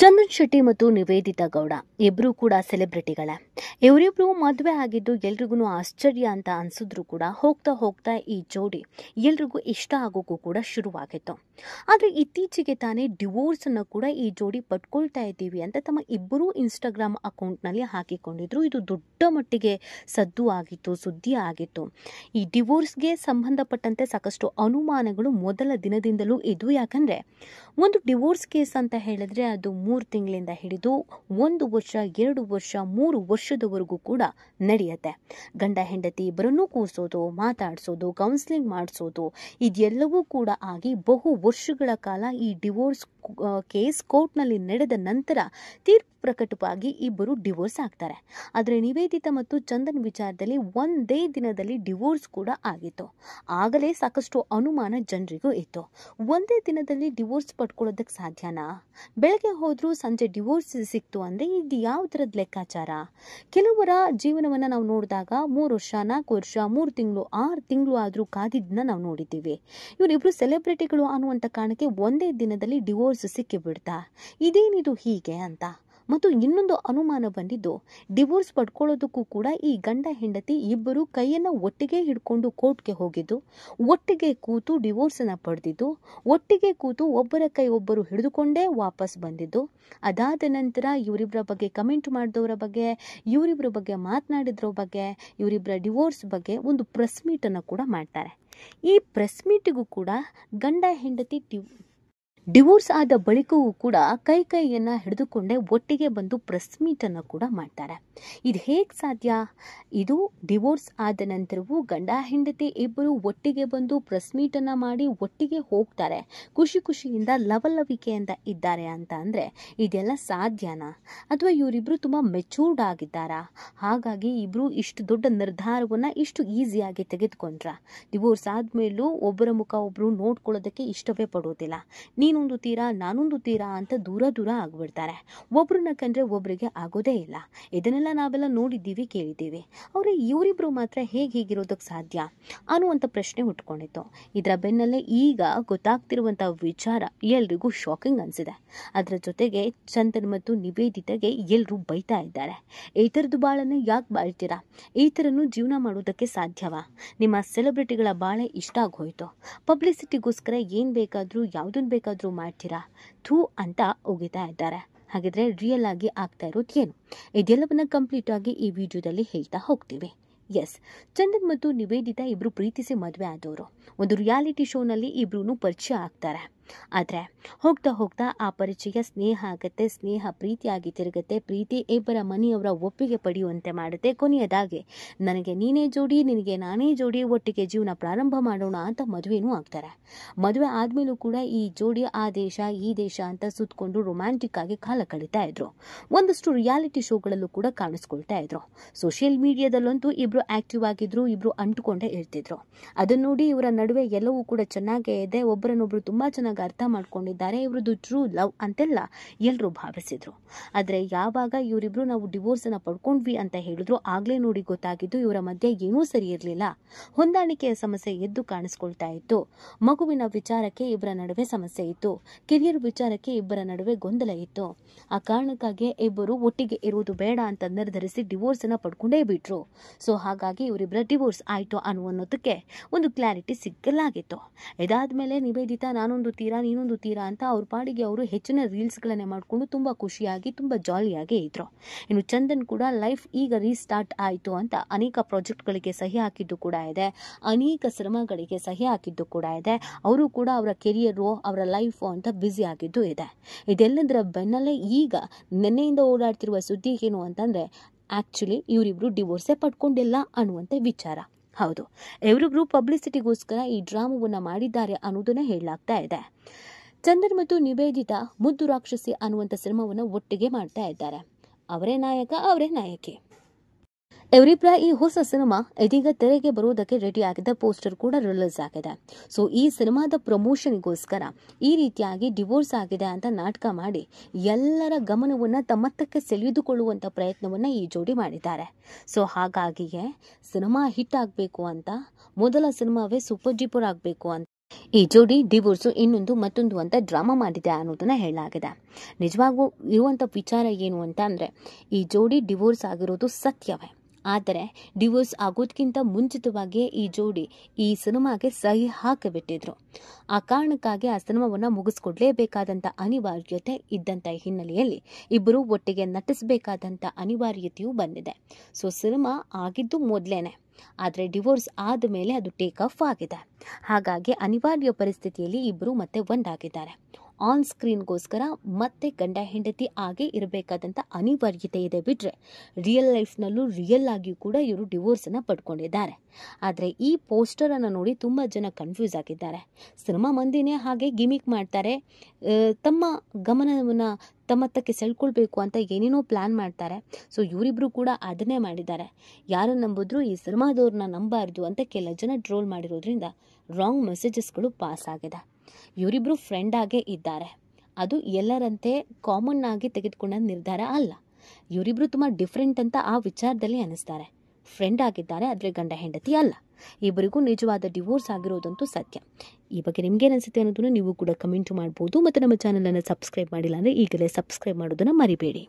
ಚಂದನ್ ಶೆಟ್ಟಿ ಮತ್ತು ನಿವೇದಿತಾ ಗೌಡ ಇಬ್ಬರೂ ಕೂಡ ಸೆಲೆಬ್ರಿಟಿಗಳೇ ಇವರಿಬ್ರು ಮದುವೆ ಆಗಿದ್ದು ಎಲ್ರಿಗೂ ಆಶ್ಚರ್ಯ ಅಂತ ಅನ್ಸಿದ್ರು ಕೂಡ ಹೋಗ್ತಾ ಹೋಗ್ತಾ ಈ ಜೋಡಿ ಎಲ್ರಿಗೂ ಇಷ್ಟ ಆಗೋಕ್ಕೂ ಕೂಡ ಶುರುವಾಗಿತ್ತು ಆದರೆ ಇತ್ತೀಚೆಗೆ ತಾನೇ ಡಿವೋರ್ಸ್ ಕೂಡ ಈ ಜೋಡಿ ಪಟ್ಕೊಳ್ತಾ ಇದ್ದೀವಿ ಅಂತ ತಮ್ಮ ಇಬ್ಬರೂ ಇನ್ಸ್ಟಾಗ್ರಾಮ್ ಅಕೌಂಟ್ನಲ್ಲಿ ಹಾಕಿಕೊಂಡಿದ್ರು ಇದು ದೊಡ್ಡ ಮಟ್ಟಿಗೆ ಸದ್ದು ಆಗಿತ್ತು ಸುದ್ದಿ ಆಗಿತ್ತು ಈ ಡಿವೋರ್ಸ್ಗೆ ಸಂಬಂಧಪಟ್ಟಂತೆ ಸಾಕಷ್ಟು ಅನುಮಾನಗಳು ಮೊದಲ ದಿನದಿಂದಲೂ ಇದು ಯಾಕಂದ್ರೆ ಒಂದು ಡಿವೋರ್ಸ್ ಕೇಸ್ ಅಂತ ಹೇಳಿದ್ರೆ ಅದು ಮೂರು ತಿಂಗಳಿಂದ ಹಿಡಿದು ಒಂದು ವರ್ಷ ಎರಡು ವರ್ಷ ಮೂರು ವರ್ಷದವರೆಗೂ ಕೂಡ ನಡೆಯುತ್ತೆ ಗಂಡ ಹೆಂಡತಿ ಇಬ್ಬರನ್ನೂ ಕೂರಿಸೋದು ಮಾತಾಡಿಸೋದು ಕೌನ್ಸಿಲಿಂಗ್ ಮಾಡಿಸೋದು ಇದೆಲ್ಲವೂ ಕೂಡ ಆಗಿ ಬಹು ವರ್ಷಗಳ ಕಾಲ ಈ ಡಿವೋರ್ಸ್ ಕೇಸ್ ಕೋರ್ಟ್ನಲ್ಲಿ ನಡೆದ ನಂತರ ತೀರ್ಪು ಪ್ರಕಟವಾಗಿ ಇಬ್ಬರು ಡಿವೋರ್ಸ್ ಆಗ್ತಾರೆ ಆದರೆ ನಿವೇದಿತ ಮತ್ತು ಚಂದನ್ ವಿಚಾರದಲ್ಲಿ ಒಂದೇ ದಿನದಲ್ಲಿ ಡಿವೋರ್ಸ್ ಕೂಡ ಆಗಿತ್ತು ಆಗಲೇ ಸಾಕಷ್ಟು ಅನುಮಾನ ಜನರಿಗೂ ಇತ್ತು ಒಂದೇ ದಿನದಲ್ಲಿ ಡಿವೋರ್ಸ್ ಪಡ್ಕೊಳ್ಳೋದಕ್ಕೆ ಸಾಧ್ಯನಾ ಬೆಳಗ್ಗೆ ಹೋದರೂ ಸಂಜೆ ಡಿವೋರ್ಸ್ ಸಿಕ್ತು ಅಂದರೆ ಇದು ಯಾವ ಥರದ ಲೆಕ್ಕಾಚಾರ ಕೆಲವರ ಜೀವನವನ್ನು ನಾವು ನೋಡಿದಾಗ ಮೂರು ವರ್ಷ ನಾಲ್ಕು ವರ್ಷ ಮೂರು ತಿಂಗಳು ಆರು ತಿಂಗಳು ಆದರೂ ಕಾದಿದ್ದನ್ನ ನಾವು ನೋಡಿದ್ದೀವಿ ಇವರಿಬ್ಬರು ಸೆಲೆಬ್ರಿಟಿಗಳು ಅನ್ನುವಂಥ ಕಾರಣಕ್ಕೆ ಒಂದೇ ದಿನದಲ್ಲಿ ಡಿವೋರ್ಸ್ ಸಿಕ್ಕಿಬಿಡ್ತಾ ಇದೇನಿದು ಹೀಗೆ ಅಂತ ಮತ್ತು ಇನ್ನೊಂದು ಅನುಮಾನ ಬಂದಿದ್ದು ಡಿವೋರ್ಸ್ ಪಡ್ಕೊಳ್ಳೋದಕ್ಕೂ ಕೂಡ ಈ ಗಂಡ ಹೆಂಡತಿ ಇಬ್ಬರು ಕೈಯನ್ನು ಒಟ್ಟಿಗೆ ಹಿಡ್ಕೊಂಡು ಕೋರ್ಟ್ಗೆ ಹೋಗಿದ್ದು ಒಟ್ಟಿಗೆ ಕೂತು ಡಿವೋರ್ಸನ್ನು ಪಡೆದಿದ್ದು ಒಟ್ಟಿಗೆ ಕೂತು ಒಬ್ಬರ ಕೈ ಒಬ್ಬರು ಹಿಡಿದುಕೊಂಡೇ ವಾಪಸ್ ಬಂದಿದ್ದು ಅದಾದ ನಂತರ ಇವರಿಬ್ಬರ ಬಗ್ಗೆ ಕಮೆಂಟ್ ಮಾಡಿದವರ ಬಗ್ಗೆ ಇವರಿಬ್ಬರ ಬಗ್ಗೆ ಮಾತನಾಡಿದ್ರ ಬಗ್ಗೆ ಇವರಿಬ್ಬರ ಡಿವೋರ್ಸ್ ಬಗ್ಗೆ ಒಂದು ಪ್ರೆಸ್ ಮೀಟನ್ನು ಕೂಡ ಮಾಡ್ತಾರೆ ಈ ಪ್ರೆಸ್ ಮೀಟಿಗೂ ಕೂಡ ಗಂಡ ಹೆಂಡತಿ ಡಿ ಡಿವೋರ್ಸ್ ಆದ ಬಳಿಕವೂ ಕೂಡ ಕೈ ಕೈಯನ್ನು ಹಿಡಿದುಕೊಂಡೇ ಒಟ್ಟಿಗೆ ಬಂದು ಪ್ರೆಸ್ ಮೀಟನ್ನು ಕೂಡ ಮಾಡ್ತಾರೆ ಇದು ಹೇಗೆ ಸಾಧ್ಯ ಇದು ಡಿವೋರ್ಸ್ ಆದ ನಂತರವೂ ಗಂಡ ಹೆಂಡತಿ ಇಬ್ಬರು ಒಟ್ಟಿಗೆ ಬಂದು ಪ್ರೆಸ್ ಮೀಟನ್ನು ಮಾಡಿ ಒಟ್ಟಿಗೆ ಹೋಗ್ತಾರೆ ಖುಷಿ ಖುಷಿಯಿಂದ ಲವಲವಿಕೆಯಿಂದ ಇದ್ದಾರೆ ಅಂತ ಅಂದರೆ ಇದೆಲ್ಲ ಸಾಧ್ಯನಾ ಅಥವಾ ಇವರಿಬ್ಬರು ತುಂಬ ಮೆಚೂರ್ಡ್ ಆಗಿದ್ದಾರಾ ಹಾಗಾಗಿ ಇಬ್ಬರು ಇಷ್ಟು ದೊಡ್ಡ ನಿರ್ಧಾರವನ್ನು ಇಷ್ಟು ಈಸಿಯಾಗಿ ತೆಗೆದುಕೊಂಡ್ರ ಡಿವೋರ್ಸ್ ಆದಮೇಲೂ ಒಬ್ಬರ ಮುಖ ಒಬ್ಬರು ನೋಡ್ಕೊಳ್ಳೋದಕ್ಕೆ ಇಷ್ಟವೇ ಪಡೋದಿಲ್ಲ ನೀನು ನೀನೊಂದು ತೀರಾ ನಾನೊಂದು ತೀರಾ ಅಂತ ದೂರ ದೂರ ಆಗ್ಬಿಡ್ತಾರೆ ಒಬ್ರನ್ನ ಕಂಡ್ರೆ ಒಬ್ರಿಗೆ ಆಗೋದೇ ಇಲ್ಲ ಇದನ್ನೆಲ್ಲ ನಾವೆಲ್ಲ ನೋಡಿದ್ದೀವಿ ಕೇಳಿದ್ದೀವಿ ಅವರೇ ಇವರಿಬ್ಬರು ಮಾತ್ರ ಹೇಗೆ ಹೀಗಿರೋದಕ್ಕೆ ಸಾಧ್ಯ ಅನ್ನುವಂಥ ಪ್ರಶ್ನೆ ಹುಟ್ಕೊಂಡಿತ್ತು ಇದರ ಬೆನ್ನಲ್ಲೇ ಈಗ ಗೊತ್ತಾಗ್ತಿರುವಂಥ ವಿಚಾರ ಎಲ್ರಿಗೂ ಶಾಕಿಂಗ್ ಅನಿಸಿದೆ ಅದರ ಜೊತೆಗೆ ಚಂದನ್ ಮತ್ತು ನಿವೇದಿತಗೆ ಎಲ್ಲರೂ ಬೈತಾ ಇದ್ದಾರೆ ಈ ಥರದ್ದು ಬಾಳನ್ನು ಯಾಕೆ ಬಾಳ್ತೀರಾ ಈ ಥರನೂ ಜೀವನ ಮಾಡೋದಕ್ಕೆ ಸಾಧ್ಯವಾ ನಿಮ್ಮ ಸೆಲೆಬ್ರಿಟಿಗಳ ಬಾಳೆ ಇಷ್ಟ ಆಗೋಯ್ತು ಪಬ್ಲಿಸಿಟಿಗೋಸ್ಕರ ಏನು ಬೇಕಾದರೂ ಯಾವುದನ್ನು ಬೇಕಾದರೂ ಮಾಡ್ತೀರಾ ಥೂ ಅಂತ ಉಗಿತಾ ಇದ್ದಾರೆ ಹಾಗಿದ್ರೆ ರಿಯಲ್ ಆಗಿ ಆಗ್ತಾ ಇರೋದು ಏನು ಇದೆಲ್ಲವನ್ನ ಕಂಪ್ಲೀಟ್ ಆಗಿ ಈ ವಿಡಿಯೋದಲ್ಲಿ ಹೇಳ್ತಾ ಹೋಗ್ತೀವಿ ಎಸ್ ಚಂದನ್ ಮತ್ತು ನಿವೇದಿತಾ ಇಬ್ರು ಪ್ರೀತಿಸಿ ಮದುವೆ ಆದವರು ಒಂದು ರಿಯಾಲಿಟಿ ಶೋನಲ್ಲಿ ಇಬ್ರು ಪರಿಚಯ ಆಗ್ತಾರೆ ಆದರೆ ಹೋಗ್ತಾ ಹೋಗ್ತಾ ಆ ಪರಿಚಯ ಸ್ನೇಹ ಆಗುತ್ತೆ ಸ್ನೇಹ ಪ್ರೀತಿಯಾಗಿ ತಿರುಗುತ್ತೆ ಪ್ರೀತಿ ಇಬ್ಬರ ಮನೆಯವರ ಒಪ್ಪಿಗೆ ಪಡೆಯುವಂತೆ ಮಾಡುತ್ತೆ ಕೊನೆಯದಾಗಿ ನನಗೆ ನೀನೇ ಜೋಡಿ ನಿನಗೆ ನಾನೇ ಜೋಡಿ ಒಟ್ಟಿಗೆ ಜೀವನ ಪ್ರಾರಂಭ ಮಾಡೋಣ ಅಂತ ಮದುವೆನೂ ಆಗ್ತಾರೆ ಮದುವೆ ಆದಮೇಲೂ ಕೂಡ ಈ ಜೋಡಿ ಆ ದೇಶ ಈ ದೇಶ ಅಂತ ಸುತ್ತಕೊಂಡು ರೊಮ್ಯಾಂಟಿಕ್ ಆಗಿ ಕಾಲ ಕಳೀತಾ ಇದ್ರು ಒಂದಷ್ಟು ರಿಯಾಲಿಟಿ ಶೋಗಳಲ್ಲೂ ಕೂಡ ಕಾಣಿಸ್ಕೊಳ್ತಾ ಇದ್ರು ಸೋಷಿಯಲ್ ಮೀಡಿಯಾದಲ್ಲಂತೂ ಇಬ್ರು ಆಕ್ಟಿವ್ ಆಗಿದ್ರು ಇಬ್ರು ಅಂಟುಕೊಂಡೇ ಇರ್ತಿದ್ರು ಅದನ್ನು ನೋಡಿ ಇವರ ನಡುವೆ ಎಲ್ಲವೂ ಕೂಡ ಚೆನ್ನಾಗೇ ಇದೆ ಒಬ್ಬರನ್ನೊಬ್ರು ತುಂಬಾ ಚೆನ್ನಾಗಿ ಚೆನ್ನಾಗಿ ಅರ್ಥ ಮಾಡ್ಕೊಂಡಿದ್ದಾರೆ ಇವ್ರದ್ದು ಟ್ರೂ ಲವ್ ಅಂತೆಲ್ಲ ಎಲ್ಲರೂ ಭಾವಿಸಿದ್ರು ಆದರೆ ಯಾವಾಗ ಇವರಿಬ್ರು ನಾವು ಡಿವೋರ್ಸನ್ನು ಪಡ್ಕೊಂಡ್ವಿ ಅಂತ ಹೇಳಿದ್ರು ಆಗಲೇ ನೋಡಿ ಗೊತ್ತಾಗಿದ್ದು ಇವರ ಮಧ್ಯೆ ಏನೂ ಸರಿ ಇರಲಿಲ್ಲ ಹೊಂದಾಣಿಕೆಯ ಸಮಸ್ಯೆ ಎದ್ದು ಕಾಣಿಸ್ಕೊಳ್ತಾ ಇತ್ತು ಮಗುವಿನ ವಿಚಾರಕ್ಕೆ ಇಬ್ಬರ ನಡುವೆ ಸಮಸ್ಯೆ ಇತ್ತು ಕಿರಿಯರ್ ವಿಚಾರಕ್ಕೆ ಇಬ್ಬರ ನಡುವೆ ಗೊಂದಲ ಇತ್ತು ಆ ಕಾರಣಕ್ಕಾಗಿ ಇಬ್ಬರು ಒಟ್ಟಿಗೆ ಇರುವುದು ಬೇಡ ಅಂತ ನಿರ್ಧರಿಸಿ ಡಿವೋರ್ಸ್ ಅನ್ನ ಪಡ್ಕೊಂಡೇ ಬಿಟ್ರು ಸೊ ಹಾಗಾಗಿ ಇವರಿಬ್ಬರ ಡಿವೋರ್ಸ್ ಆಯಿತು ಅನ್ನುವನ್ನೋದಕ್ಕೆ ಒಂದು ಕ್ಲಾರಿಟಿ ಸಿಗಲಾಗಿತ್ತು ಇದಾದ್ಮೇಲೆ ನಿವೇದಿತ ನಿವೇದಿತಾ ನಾನೊಂದು ತೀರಾ ನೀನೊಂದು ತೀರಾ ಅಂತ ಅವ್ರ ಪಾಡಿಗೆ ಅವರು ಹೆಚ್ಚಿನ ರೀಲ್ಸ್ಗಳನ್ನೇ ಮಾಡಿಕೊಂಡು ತುಂಬ ಖುಷಿಯಾಗಿ ತುಂಬ ಜಾಲಿಯಾಗಿ ಇದ್ರು ಇನ್ನು ಚಂದನ್ ಕೂಡ ಲೈಫ್ ಈಗ ರೀಸ್ಟಾರ್ಟ್ ಆಯಿತು ಅಂತ ಅನೇಕ ಪ್ರಾಜೆಕ್ಟ್ಗಳಿಗೆ ಸಹಿ ಹಾಕಿದ್ದು ಕೂಡ ಇದೆ ಅನೇಕ ಶ್ರಮಗಳಿಗೆ ಸಹಿ ಹಾಕಿದ್ದು ಕೂಡ ಇದೆ ಅವರು ಕೂಡ ಅವರ ಕೆರಿಯರು ಅವರ ಲೈಫು ಅಂತ ಬ್ಯುಸಿ ಆಗಿದ್ದು ಇದೆ ಇದೆಲ್ಲದರ ಬೆನ್ನಲ್ಲೇ ಈಗ ನೆನ್ನೆಯಿಂದ ಓಡಾಡ್ತಿರುವ ಸುದ್ದಿ ಏನು ಅಂತಂದರೆ ಆ್ಯಕ್ಚುಲಿ ಇವರಿಬ್ರು ಡಿವೋರ್ಸೇ ಪಡ್ಕೊಂಡಿಲ್ಲ ಅನ್ನುವಂಥ ವಿಚಾರ ಹೌದು ಇವರಿಬ್ರು ಪಬ್ಲಿಸಿಟಿಗೋಸ್ಕರ ಈ ಡ್ರಾಮಾವನ್ನು ಮಾಡಿದ್ದಾರೆ ಅನ್ನೋದನ್ನು ಹೇಳಲಾಗ್ತಾ ಇದೆ ಚಂದನ್ ಮತ್ತು ನಿವೇದಿತ ಮುದ್ದು ರಾಕ್ಷಸಿ ಅನ್ನುವಂಥ ಸಿನಿಮಾವನ್ನು ಒಟ್ಟಿಗೆ ಮಾಡ್ತಾ ಇದ್ದಾರೆ ಅವರೇ ನಾಯಕ ಅವರೇ ನಾಯಕಿ ಎವ್ರಿಬ್ರಾ ಈ ಹೊಸ ಸಿನಿಮಾ ಇದೀಗ ತೆರೆಗೆ ಬರುವುದಕ್ಕೆ ರೆಡಿ ಆಗಿದ್ದ ಪೋಸ್ಟರ್ ಕೂಡ ರಿಲೀಸ್ ಆಗಿದೆ ಸೊ ಈ ಸಿನಿಮಾದ ಪ್ರಮೋಷನ್ಗೋಸ್ಕರ ಈ ರೀತಿಯಾಗಿ ಡಿವೋರ್ಸ್ ಆಗಿದೆ ಅಂತ ನಾಟಕ ಮಾಡಿ ಎಲ್ಲರ ಗಮನವನ್ನು ತಮ್ಮತ್ತಕ್ಕೆ ಸೆಳೆದುಕೊಳ್ಳುವಂತ ಪ್ರಯತ್ನವನ್ನು ಈ ಜೋಡಿ ಮಾಡಿದ್ದಾರೆ ಸೊ ಹಾಗಾಗಿಯೇ ಸಿನಿಮಾ ಹಿಟ್ ಆಗಬೇಕು ಅಂತ ಮೊದಲ ಸಿನಿಮಾವೇ ಸೂಪರ್ ಡಿಪೋರ್ ಆಗಬೇಕು ಅಂತ ಈ ಜೋಡಿ ಡಿವೋರ್ಸ್ ಇನ್ನೊಂದು ಮತ್ತೊಂದು ಅಂತ ಡ್ರಾಮಾ ಮಾಡಿದೆ ಅನ್ನೋದನ್ನ ಹೇಳಲಾಗಿದೆ ನಿಜವಾಗೂ ಇರುವಂತ ವಿಚಾರ ಏನು ಅಂತ ಅಂದರೆ ಈ ಜೋಡಿ ಡಿವೋರ್ಸ್ ಆಗಿರೋದು ಸತ್ಯವೇ ಆದರೆ ಡಿವೋರ್ಸ್ ಆಗೋದಕ್ಕಿಂತ ಮುಂಚಿತವಾಗಿಯೇ ಈ ಜೋಡಿ ಈ ಸಿನಿಮಾಗೆ ಸಹಿ ಹಾಕಿಬಿಟ್ಟಿದ್ರು ಆ ಕಾರಣಕ್ಕಾಗಿ ಆ ಸಿನಿಮಾವನ್ನು ಮುಗಿಸ್ಕೊಡ್ಲೇಬೇಕಾದಂಥ ಅನಿವಾರ್ಯತೆ ಇದ್ದಂಥ ಹಿನ್ನೆಲೆಯಲ್ಲಿ ಇಬ್ಬರು ಒಟ್ಟಿಗೆ ನಟಿಸಬೇಕಾದಂಥ ಅನಿವಾರ್ಯತೆಯೂ ಬಂದಿದೆ ಸೊ ಸಿನಿಮಾ ಆಗಿದ್ದು ಮೊದಲೇನೆ ಆದರೆ ಡಿವೋರ್ಸ್ ಆದ ಮೇಲೆ ಅದು ಟೇಕ್ ಆಫ್ ಆಗಿದೆ ಹಾಗಾಗಿ ಅನಿವಾರ್ಯ ಪರಿಸ್ಥಿತಿಯಲ್ಲಿ ಇಬ್ಬರು ಮತ್ತೆ ಒಂದಾಗಿದ್ದಾರೆ ಆನ್ ಸ್ಕ್ರೀನ್ಗೋಸ್ಕರ ಮತ್ತೆ ಗಂಡ ಹೆಂಡತಿ ಆಗೇ ಇರಬೇಕಾದಂಥ ಅನಿವಾರ್ಯತೆ ಇದೆ ಬಿಟ್ಟರೆ ರಿಯಲ್ ಲೈಫ್ನಲ್ಲೂ ರಿಯಲ್ ಆಗಿಯೂ ಕೂಡ ಇವರು ಡಿವೋರ್ಸನ್ನು ಪಡ್ಕೊಂಡಿದ್ದಾರೆ ಆದರೆ ಈ ಪೋಸ್ಟರನ್ನು ನೋಡಿ ತುಂಬ ಜನ ಕನ್ಫ್ಯೂಸ್ ಆಗಿದ್ದಾರೆ ಸಿನಿಮಾ ಮಂದಿನೇ ಹಾಗೆ ಗಿಮಿಕ್ ಮಾಡ್ತಾರೆ ತಮ್ಮ ಗಮನವನ್ನು ತಮ್ಮತ್ತಕ್ಕೆ ಸೆಳ್ಕೊಳ್ಬೇಕು ಅಂತ ಏನೇನೋ ಪ್ಲ್ಯಾನ್ ಮಾಡ್ತಾರೆ ಸೊ ಇವರಿಬ್ಬರು ಕೂಡ ಅದನ್ನೇ ಮಾಡಿದ್ದಾರೆ ಯಾರು ನಂಬಿದ್ರು ಈ ಸಿನಿಮಾದವ್ರನ್ನ ನಂಬಾರ್ದು ಅಂತ ಕೆಲ ಜನ ಟ್ರೋಲ್ ಮಾಡಿರೋದ್ರಿಂದ ರಾಂಗ್ ಮೆಸೇಜಸ್ಗಳು ಪಾಸ್ ಆಗಿದೆ ಇವರಿಬ್ಬರು ಫ್ರೆಂಡ್ ಆಗೇ ಇದ್ದಾರೆ ಅದು ಎಲ್ಲರಂತೆ ಕಾಮನ್ ಆಗಿ ತೆಗೆದುಕೊಂಡ ನಿರ್ಧಾರ ಅಲ್ಲ ಇವರಿಬ್ಬರು ತುಂಬ ಡಿಫ್ರೆಂಟ್ ಅಂತ ಆ ವಿಚಾರದಲ್ಲಿ ಅನ್ನಿಸ್ತಾರೆ ಫ್ರೆಂಡ್ ಆಗಿದ್ದಾರೆ ಆದರೆ ಗಂಡ ಹೆಂಡತಿ ಅಲ್ಲ ಇಬ್ಬರಿಗೂ ನಿಜವಾದ ಡಿವೋರ್ಸ್ ಆಗಿರೋದಂತೂ ಸತ್ಯ ಈ ಬಗ್ಗೆ ನಿಮಗೇನಿಸುತ್ತೆ ಅನ್ನೋದನ್ನು ನೀವು ಕೂಡ ಕಮೆಂಟ್ ಮಾಡ್ಬೋದು ಮತ್ತು ನಮ್ಮ ಚಾನಲನ್ನು ಸಬ್ಸ್ಕ್ರೈಬ್ ಮಾಡಿಲ್ಲ ಅಂದರೆ ಈಗಲೇ ಸಬ್ಸ್ಕ್ರೈಬ್ ಮಾಡೋದನ್ನು ಮರಿಬೇಡಿ